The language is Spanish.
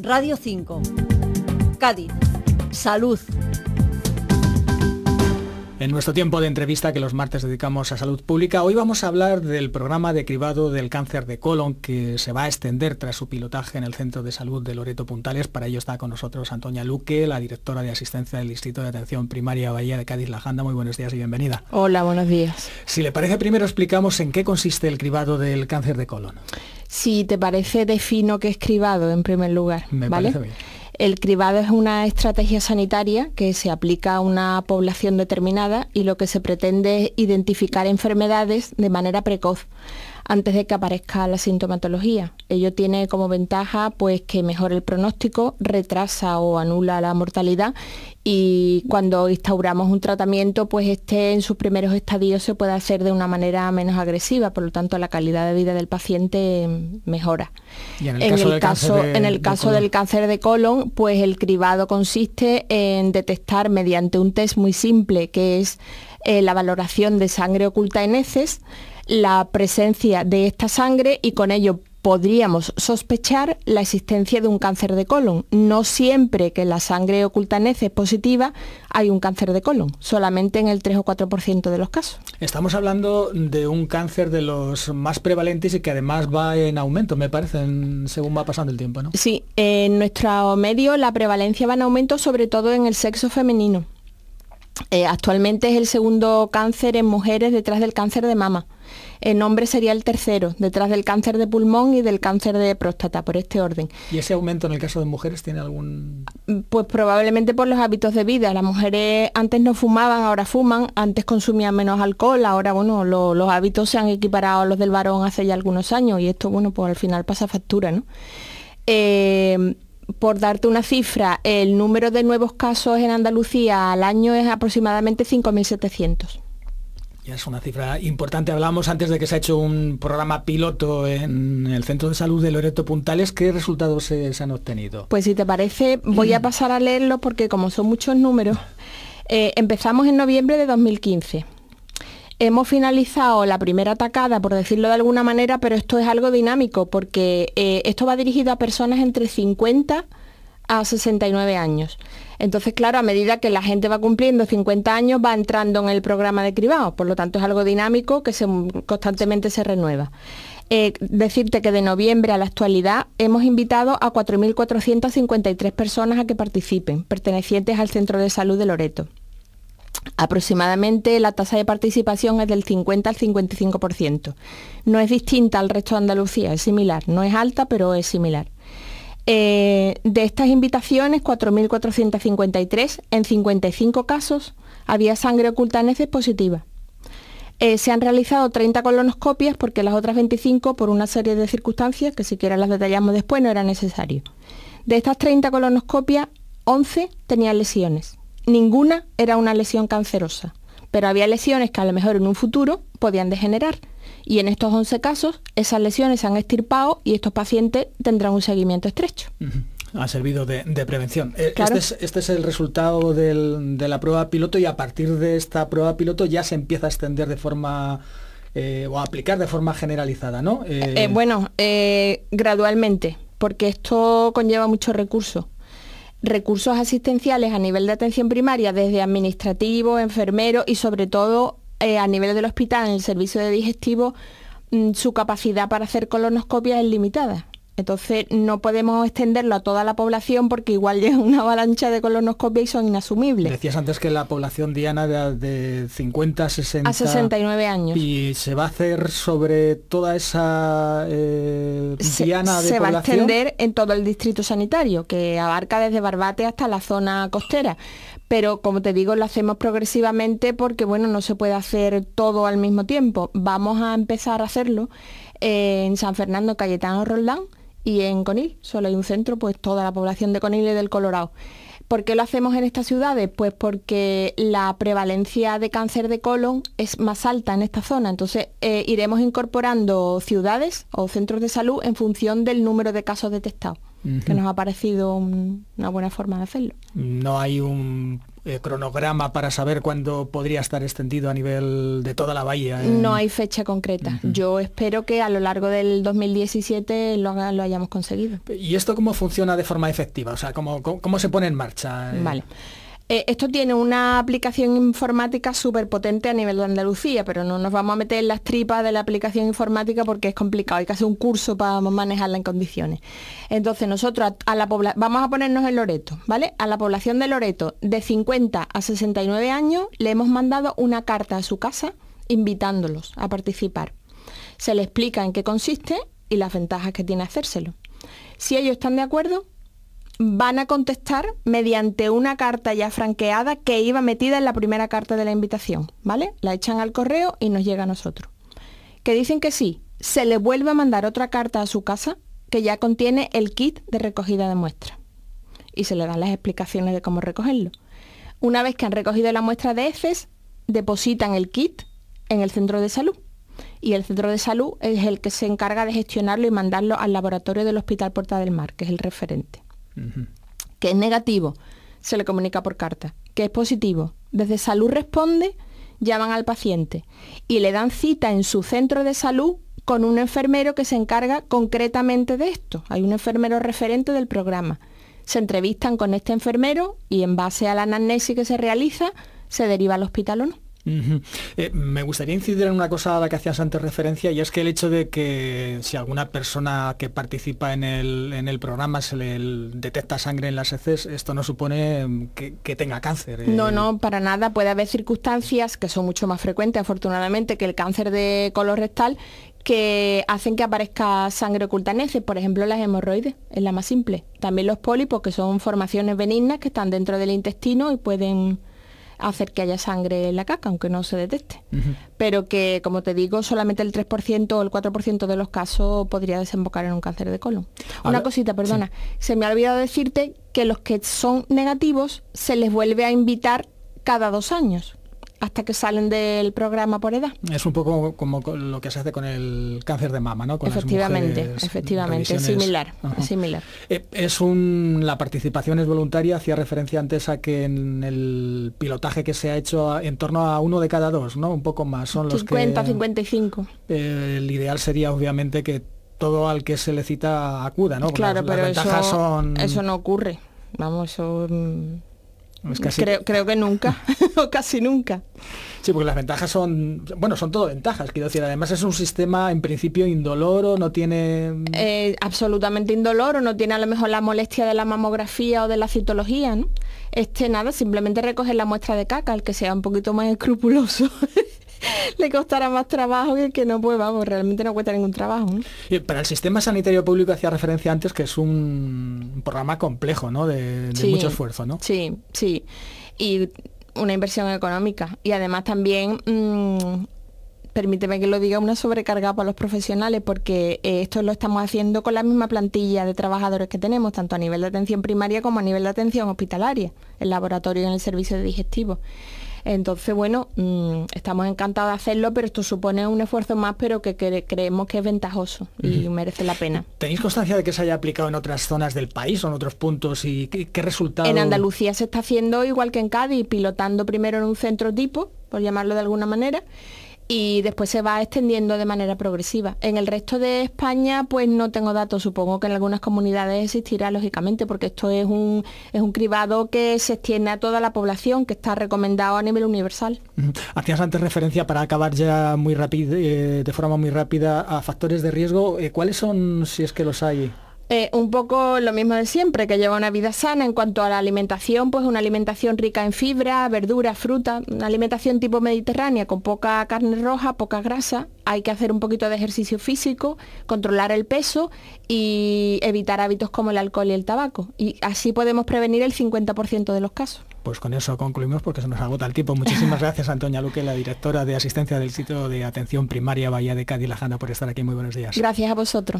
Radio 5. Cádiz. Salud. En nuestro tiempo de entrevista que los martes dedicamos a salud pública, hoy vamos a hablar del programa de cribado del cáncer de colon que se va a extender tras su pilotaje en el Centro de Salud de Loreto Puntales. Para ello está con nosotros Antonia Luque, la directora de asistencia del Distrito de Atención Primaria Bahía de Cádiz La Janda. Muy buenos días y bienvenida. Hola, buenos días. Si le parece, primero explicamos en qué consiste el cribado del cáncer de colon. Si te parece, defino que es cribado en primer lugar. El cribado es una estrategia sanitaria que se aplica a una población determinada y lo que se pretende es identificar enfermedades de manera precoz antes de que aparezca la sintomatología. Ello tiene como ventaja pues que mejora el pronóstico, retrasa o anula la mortalidad y cuando instauramos un tratamiento pues este en sus primeros estadios se puede hacer de una manera menos agresiva, por lo tanto la calidad de vida del paciente mejora. en el caso, del, cáncer de, colon, pues el cribado consiste en detectar mediante un test muy simple que es eh, la valoración de sangre oculta en heces la presencia de esta sangre y con ello podríamos sospechar la existencia de un cáncer de colon. No siempre que la sangre oculta en e e positiva hay un cáncer de colon, solamente en el 3 o 4% de los casos. Estamos hablando de un cáncer de los más prevalentes y que además va en aumento, me parece, según va pasando el tiempo, ¿no? Sí, en nuestro medio la prevalencia va en aumento sobre todo en el sexo femenino. Eh, actualmente es el segundo cáncer en mujeres detrás del cáncer de mama. El hombre sería el tercero, detrás del cáncer de pulmón y del cáncer de próstata, por este orden. ¿Y ese aumento en el caso de mujeres tiene algún...? Pues probablemente por los hábitos de vida. Las mujeres antes no fumaban, ahora fuman, antes consumían menos alcohol, ahora, bueno, los hábitos se han equiparado a los del varón hace ya algunos años y esto, bueno, pues al final pasa factura, ¿no? Eh, por darte una cifra, el número de nuevos casos en Andalucía al año es aproximadamente 5.700. Ya es una cifra importante. Hablábamos antes de que se ha hecho un programa piloto en el Centro de Salud de Loreto Puntales. ¿Qué resultados se, han obtenido? Pues si te parece, voy a mm. pasar a leerlo porque como son muchos números, eh, empezamos en noviembre de 2015 hemos finalizado la primera atacada, por decirlo de alguna manera, pero esto es algo dinámico porque eh, esto va dirigido a personas entre 50 a 69 años. Entonces, claro, a medida que la gente va cumpliendo 50 años, va entrando en el programa de cribado. Por lo tanto, es algo dinámico que se, constantemente se renueva. Eh, decirte que de noviembre a la actualidad hemos invitado a 4.453 personas a que participen, pertenecientes al Centro de Salud de Loreto. Aproximadamente la tasa de participación es del 50 al 55%. No es distinta al resto de Andalucía, es similar. No es alta, pero es similar. Eh, de estas invitaciones, 4.453, en 55 casos había sangre oculta en positiva. Eh, se han realizado 30 colonoscopias porque las otras 25, por una serie de circunstancias, que siquiera las detallamos después, no era necesario. De estas 30 colonoscopias, 11 tenían lesiones. Ninguna era una lesión cancerosa, pero había lesiones que a lo mejor en un futuro podían degenerar. Y en estos 11 casos, esas lesiones se han estirpado y estos pacientes tendrán un seguimiento estrecho. ha servido de, prevención. Eh, este, este, es, el resultado de la prueba piloto y a partir de esta prueba piloto ya se empieza a extender de forma eh, o a aplicar de forma generalizada, ¿no? Eh, bueno, gradualmente, porque esto conlleva muchos recursos. Recursos asistenciales a nivel de atención primaria, desde administrativo, enfermero y sobre todo eh, a nivel del hospital, en el servicio de digestivo, mm, su capacidad para hacer colonoscopias es limitada. Entonces no podemos extenderlo a toda la población porque igual llega una avalancha de colonoscopias y son inasumibles. Decías antes que la población diana de, 50 a 60... A 69 años. ¿Y se va a hacer sobre toda esa eh, diana de población? Se va a extender en todo el distrito sanitario, que abarca desde Barbate hasta la zona costera pero como te digo, lo hacemos progresivamente porque, bueno, no se puede hacer todo al mismo tiempo. Vamos a empezar a hacerlo eh, en San Fernando, Cayetano, Roldán y en Conil. Solo hay un centro, pues toda la población de Conil y del Colorado. ¿Por qué lo hacemos en estas ciudades? Pues porque la prevalencia de cáncer de colon es más alta en esta zona. Entonces eh, iremos incorporando ciudades o centros de salud en función del número de casos detectados que nos ha parecido una buena forma de hacerlo. No hay un eh, cronograma para saber cuándo podría estar extendido a nivel de toda la bahía. ¿eh? No hay fecha concreta. Yo espero que a lo largo del 2017 lo, lo, hayamos conseguido. ¿Y esto cómo funciona de forma efectiva? O sea, ¿cómo, cómo, se pone en marcha? Vale. Eh, esto tiene una aplicación informática súper potente a nivel de Andalucía, pero no nos vamos a meter en las tripas de la aplicación informática porque es complicado, hay que hacer un curso para manejarla en condiciones. Entonces nosotros a, la vamos a ponernos en Loreto, ¿vale? A la población de Loreto de 50 a 69 años le hemos mandado una carta a su casa invitándolos a participar. Se le explica en qué consiste y las ventajas que tiene hacérselo. Si ellos están de acuerdo, van a contestar mediante una carta ya franqueada que iba metida en la primera carta de la invitación, ¿vale? La echan al correo y nos llega a nosotros. Que dicen que sí, se le vuelve a mandar otra carta a su casa que ya contiene el kit de recogida de muestra. y se le dan las explicaciones de cómo recogerlo. Una vez que han recogido la muestra de heces, depositan el kit en el centro de salud y el centro de salud es el que se encarga de gestionarlo y mandarlo al laboratorio del Hospital Puerta del Mar, que es el referente que es negativo, se le comunica por carta, que es positivo, desde salud responde, llaman al paciente y le dan cita en su centro de salud con un enfermero que se encarga concretamente de esto. Hay un enfermero referente del programa. Se entrevistan con este enfermero y en base a la anamnesis que se realiza, se deriva al hospital o no. Eh, me gustaría incidir en una cosa a la que hacías antes referencia y es que el hecho de que si alguna persona que participa en el, en el programa se le detecta sangre en las heces, esto no supone mm, que, tenga cáncer. Eh. No, no, para nada. Puede haber circunstancias que son mucho más frecuentes, afortunadamente, que el cáncer de rectal que hacen que aparezca sangre oculta en heces, por ejemplo las hemorroides, es la más simple. También los pólipos, que son formaciones benignas que están dentro del intestino y pueden hacer que haya sangre en la caca, aunque no se detecte. Pero que, como te digo, solamente el 3% o el 4% de los casos podría desembocar en un cáncer de colon. Una cosita, perdona. Se me ha olvidado decirte que los que son negativos se les vuelve a invitar cada dos años hasta que salen del programa por edad. Es un poco como lo que se hace con el cáncer de mama, ¿no? efectivamente, efectivamente, es similar, similar. Eh, es un, la participación es voluntaria, hacía referencia antes a que en el pilotaje que se ha hecho en torno a uno de cada dos, ¿no? Un poco más, son los 50, 55. Eh, el ideal sería obviamente que todo al que se le cita acuda, ¿no? Claro, pero eso, son... eso no ocurre. Vamos, eso... Mm, creo, creo que nunca. o casi nunca. Sí, porque las ventajas son, bueno, son todo ventajas, quiero decir, además es un sistema en principio indoloro, no tiene... Eh, absolutamente indoloro, no tiene a lo mejor la molestia de la mamografía o de la citología, ¿no? Este nada, simplemente recoger la muestra de caca, el que sea un poquito más escrupuloso. le costará más trabajo que el que no pueda, vamos, realmente no cuesta ningún trabajo. Para el sistema sanitario público hacía referencia antes que es un programa complejo, ¿no? De, mucho esfuerzo, ¿no? Sí, sí. Y una inversión económica y además también mm, permíteme que lo diga, una sobrecarga para los profesionales, porque eh, esto lo estamos haciendo con la misma plantilla de trabajadores que tenemos, tanto a nivel de atención primaria como a nivel de atención hospitalaria, el laboratorio y en el servicio de digestivo. Entonces, bueno, mm, estamos encantados de hacerlo, pero esto supone un esfuerzo más, pero que, creemos que es ventajoso y merece la pena. ¿Tenéis constancia de que se haya aplicado en otras zonas del país o en otros puntos y qué, qué resultado? En Andalucía se está haciendo igual que en Cádiz, pilotando primero en un centro tipo, por llamarlo de alguna manera, y después se va extendiendo de manera progresiva. En el resto de España, pues no tengo datos, supongo que en algunas comunidades existirá, lógicamente, porque esto es un, es un cribado que se extiende a toda la población, que está recomendado a nivel universal. Hacías antes referencia, para acabar ya muy rápido, eh, de forma muy rápida, a factores de riesgo. Eh, ¿Cuáles son, si es que los hay? Eh, un poco lo mismo de siempre, que lleva una vida sana en cuanto a la alimentación, pues una alimentación rica en fibra, verdura fruta una alimentación tipo mediterránea con poca carne roja, poca grasa, hay que hacer un poquito de ejercicio físico, controlar el peso y evitar hábitos como el alcohol y el tabaco. Y así podemos prevenir el 50% de los casos. Pues con eso concluimos porque se nos agota el tiempo. Muchísimas gracias Antonia Luque, la directora de asistencia del sitio de atención primaria Bahía de Cádiz Lajana, por estar aquí. Muy buenos días. Gracias a vosotros.